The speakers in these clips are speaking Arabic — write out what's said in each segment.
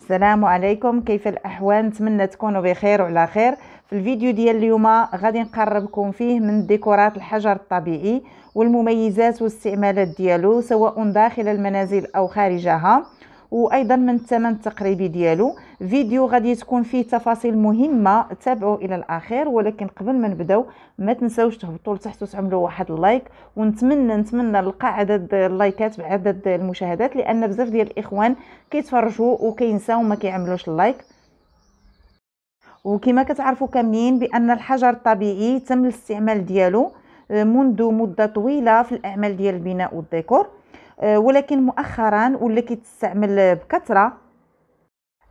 السلام عليكم كيف الاحوال نتمنى تكونوا بخير وعلى خير في الفيديو ديال اليوم غادي نقربكم فيه من ديكورات الحجر الطبيعي والمميزات والاستعمالات ديالو سواء داخل المنازل او خارجها وايضا من الثمن التقريبي ديالو فيديو غادي تكون فيه تفاصيل مهمه تابعوا الى الاخير ولكن قبل ما نبداو ما تنساوش تهبطوا لتحت وتعملوا واحد اللايك ونتمنى نتمنى نلقى عدد اللايكات بعدد المشاهدات لان بزاف ديال الاخوان كيتفرجوا وكينساو ما كيعملوش اللايك وكما كتعرفوا كاملين بان الحجر الطبيعي تم الاستعمال ديالو آه، منذ مده طويله في الاعمال ديال البناء والديكور آه، ولكن مؤخرا ولا كيتستعمل بكثره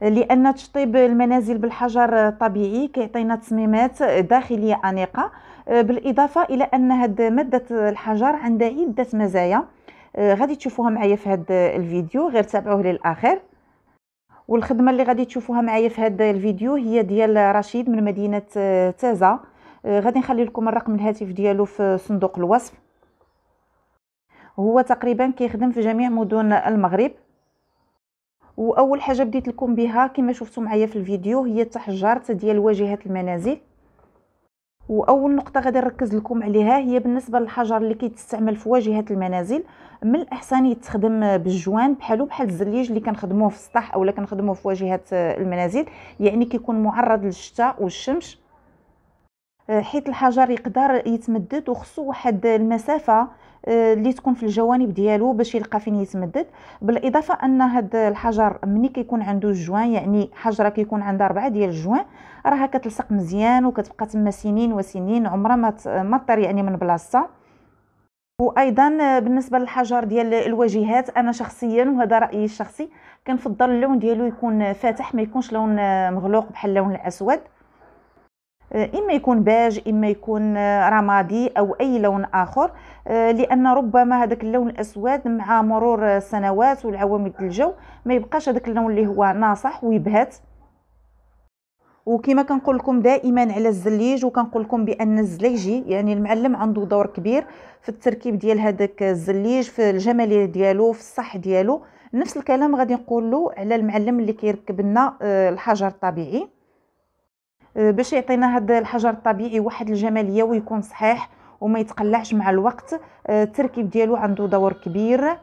لان تشطيب المنازل بالحجر الطبيعي كيعطينا تصميمات داخليه انيقه آه، بالاضافه الى ان هاد ماده الحجر عندها عده مزايا آه، غادي تشوفوها معايا في هاد الفيديو غير تابعوه للاخر والخدمه اللي غادي تشوفوها معايا في هاد الفيديو هي ديال رشيد من مدينه تازه غادي نخلي لكم الرقم الهاتف ديالو في صندوق الوصف هو تقريبا كيخدم في جميع مدن المغرب واول حاجه بديت لكم بها كما شفتوا معايا في الفيديو هي تحجرت ديال واجهه المنازل واول نقطه غادي نركز لكم عليها هي بالنسبه للحجر اللي كيتستعمل في واجهه المنازل من الاحسن يتخدم بالجوان بحالو بحال الزليج اللي كنخدموه في السطح اولا كنخدموه في واجهه المنازل يعني كيكون معرض للشتاء والشمس آه، حيت الحجر يقدر يتمدد وخصو واحد المسافه آه، اللي تكون في الجوانب ديالو باش يلقى فين يتمدد بالاضافه ان هاد الحجر ملي كيكون عنده الجوان يعني حجره كيكون عندها ربعه ديال الجوان راها كتلصق مزيان وكتبقى تما سنين وسنين عمرها ما مطر يعني من بلاصتها وايضا آه، بالنسبه للحجر ديال الواجهات انا شخصيا وهذا رايي الشخصي كنفضل اللون ديالو يكون فاتح ما يكونش لون مغلوق بحال اللون الاسود آه، إما يكون باج إما يكون آه، رمادي أو أي لون آخر آه، لأن ربما هذاك اللون الأسود مع مرور السنوات والعوامل الجو ما يبقاش هذاك اللون اللي هو ناصح ويبهت وكما كنقول لكم دائما على الزليج وكنقول لكم بان الزليجي يعني المعلم عنده دور كبير في التركيب ديال هذاك الزليج في الجماليه ديالو في الصح ديالو نفس الكلام غادي له على المعلم اللي كيركب لنا الحجر الطبيعي آه، باش يعطينا هذا الحجر الطبيعي واحد الجماليه ويكون صحيح وما يتقلعش مع الوقت آه، التركيب ديالو عنده دور كبير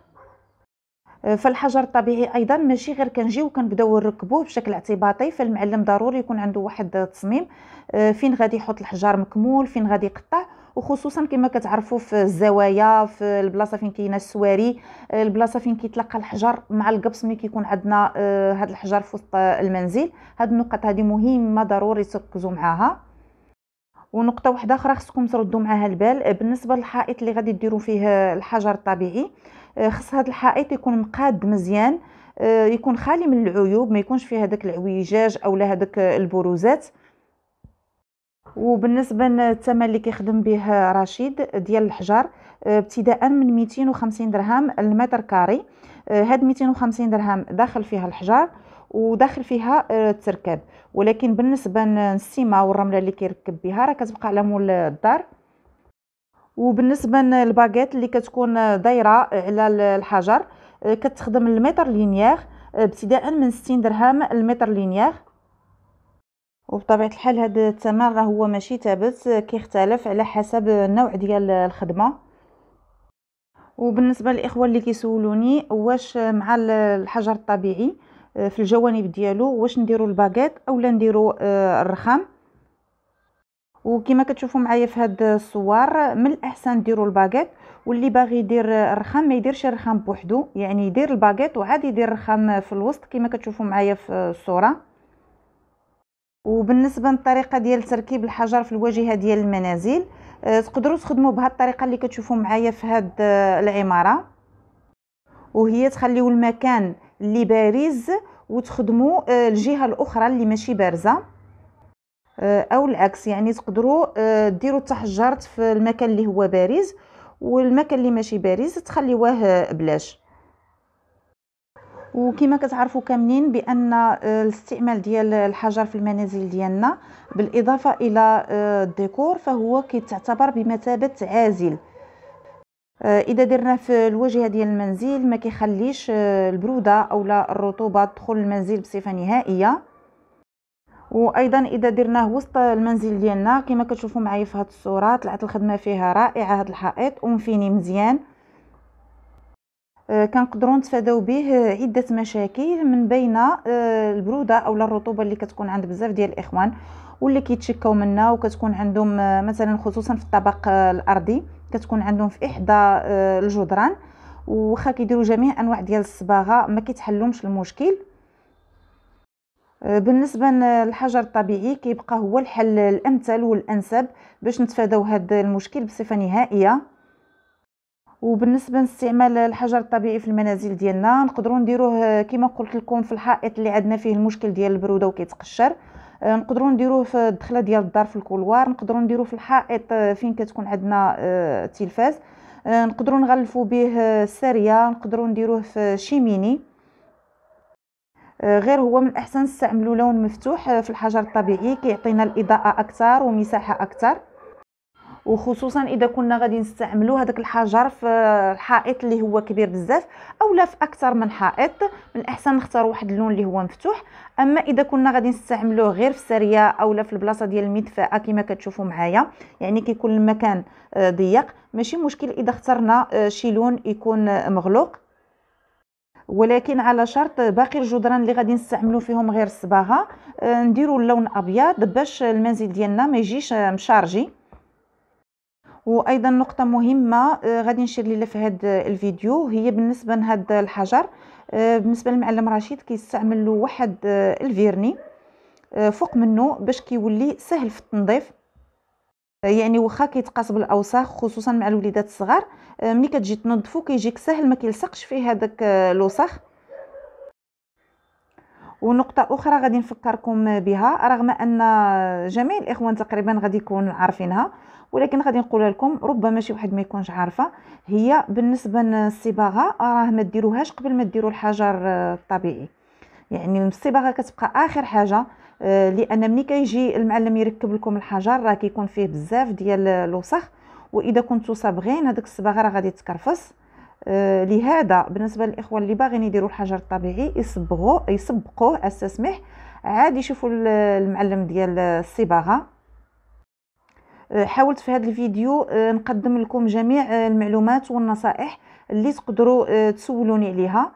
آه، فالحجر الطبيعي ايضا ماشي غير كنجيو وكنبداو نركبوه بشكل اعتباطي فالمعلم ضروري يكون عنده واحد التصميم فين غادي يحط الحجر مكمول فين غادي يقطع وخصوصا كما كتعرفوا في الزوايا في البلاصه فين كاينه السواري البلاصه فين كيتلقى الحجر مع القبص ملي كيكون عندنا هذا آه، الحجر في وسط المنزل هاد النقط هذه مهمه ضروري تركزوا معاها ونقطه واحده اخرى خصكم تردوا معاها البال بالنسبه للحائط اللي غادي ديروا فيه الحجر الطبيعي آه، خص هذا الحائط يكون مقاد مزيان آه، يكون خالي من العيوب ما يكونش فيه هذاك العويجاج اولا هذاك البروزات وبالنسبه للثمن اللي كيخدم به رشيد ديال الحجر آه، ابتداء من 250 درهم المتر كاري آه، هاد 250 درهم داخل فيها الحجر وداخل فيها آه، التركاب ولكن بالنسبه للسيمه والرمله اللي كيركب بها راه كتبقى على مول الدار وبالنسبه للباغيت اللي كتكون دايره على الحجر كتخدم المتر لينيير ابتداء من 60 درهم المتر لينيير وبطبيعه الحال هاد التمر راه هو ماشي ثابت كيختلف على حسب النوع ديال الخدمه وبالنسبه للاخوه اللي كيسولوني واش مع الحجر الطبيعي آه، في الجوانب ديالو واش نديرو الباغيت اولا نديرو آه، الرخام وكما كتشوفوا معايا في هاد الصور من الاحسن ديروا الباكيت واللي باغي يدير الرخام ما يديرش الرخام بوحدو يعني يدير الباكيت وعاد يدير الرخام في الوسط كما كتشوفوا معايا في الصوره وبالنسبه للطريقه ديال تركيب الحجر في الواجهه ديال المنازل آه، تقدروا تخدموا بهذه الطريقه اللي كتشوفوا معايا في هذه آه، العماره وهي تخليو المكان اللي بارز وتخدموا آه، الجهه الاخرى اللي ماشي بارزه او العكس يعني تقدروا ديروا التحجرات في المكان اللي هو بارز والمكان اللي ماشي بارز تخليوه بلاش وكما كتعرفوا كاملين بان آه، الاستعمال ديال الحجر في المنازل ديالنا بالاضافه الى آه، الديكور فهو كيتعتبر بمثابه عازل آه، اذا درنا في الواجهه ديال المنزل ما كيخليش البروده اولا الرطوبه تدخل المنزل بصفه نهائيه وايضا اذا درناه وسط المنزل ديالنا كما كتشوفوا معايا في هذه الصوره طلعت الخدمه فيها رائعه هذا الحائط ومفيني مزيان آه، كنقدروا نتفاداو به عده مشاكل من بين آه، البروده او الرطوبه اللي كتكون عند بزاف ديال الاخوان واللي كيتشكاو منا وكتكون عندهم آه، مثلا خصوصا في الطبق الارضي كتكون عندهم في احدى الجدران وخا كيديروا جميع انواع ديال الصباغه ما كيتحلهمش المشكل بالنسبه للحجر الطبيعي كيبقى هو الحل الامثل والانسب باش نتفاداو هذا المشكل بصفه نهائيه وبالنسبه لاستعمال الحجر الطبيعي في المنازل ديالنا نقدروا نديروه آه، كما قلت لكم في الحائط اللي عندنا فيه المشكل ديال البروده وكيتقشر آه، نقدروا نديروه في الدخله ديال الدار في الكولوار نقدروا نديروه في الحائط آه، فين كتكون عندنا التلفاز نقدروا نغلفوا به الساريه نقدروا نديروه في شيميني غير هو من الاحسن نستعملوا لون مفتوح في الحجر الطبيعي كيعطينا الاضاءه اكثر ومساحه اكثر وخصوصا اذا كنا غادي نستعملوا هذاك الحجر في الحائط اللي هو كبير بزاف اولا في اكثر من حائط من الاحسن نختار واحد اللون اللي هو مفتوح اما اذا كنا غادي نستعملوه غير في السريه اولا في البلاصه ديال المدفاه كما كتشوفوا معايا يعني كيكون المكان آه، ضيق ماشي مشكل اذا اخترنا آه، شي لون يكون آه، مغلوق ولكن على شرط باقي الجدران اللي غادي نستعملوا فيهم غير الصباغه نديروا اللون ابيض باش المنزل ديالنا ما يجيش مشارجي وايضا نقطه مهمه آه، غادي نشير ليها في هذا آه، الفيديو هي بالنسبه لهذا الحجر آه، بالنسبه للمعلم رشيد كيستعمل له واحد الفيرني فوق منه باش كيولي سهل في التنظيف يعني واخا كيتقاس بالاوساخ خصوصا مع الوليدات الصغار ملي كتجي تنظفو كيجيك سهل ما كيلصقش فيه هذاك الوساخ ونقطة أخرى غادي نفكركم بها رغم أن جميع الإخوان تقريبا غادي يكون عارفينها ولكن غادي نقولها لكم ربما شي واحد ما يكونش عارفة هي بالنسبة للصباغة راه ما ديروهاش قبل ما ديروا الحجر الطبيعي يعني الصباغة كتبقى آخر حاجة آه، لأن ملي كيجي المعلم يركب لكم الحجر راه كيكون فيه بزاف ديال الوسخ وإذا كنتو صابغين هذاك الصباغة راه غادي تكرفس آه، لهذا بالنسبه للاخوه اللي باغيين يديروا الحجر الطبيعي يصبغوا يسبقوه استسمح عاد يشوفوا المعلم ديال الصباغه آه، حاولت في هذا الفيديو آه، نقدم لكم جميع المعلومات والنصائح اللي تقدروا تسولوني عليها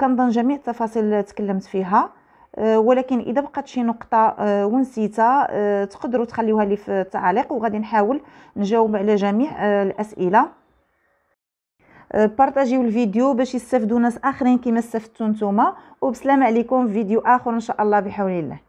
كنظن جميع التفاصيل تكلمت فيها ولكن اذا بقات شي نقطه ونسيتها تقدروا تخليوها لي في التعليق وغادي نحاول نجاوب على جميع الاسئله بارطاجيو الفيديو باش يستافدوا ناس اخرين كما استفدتوا نتوما وبسلام عليكم في فيديو اخر ان شاء الله بحول الله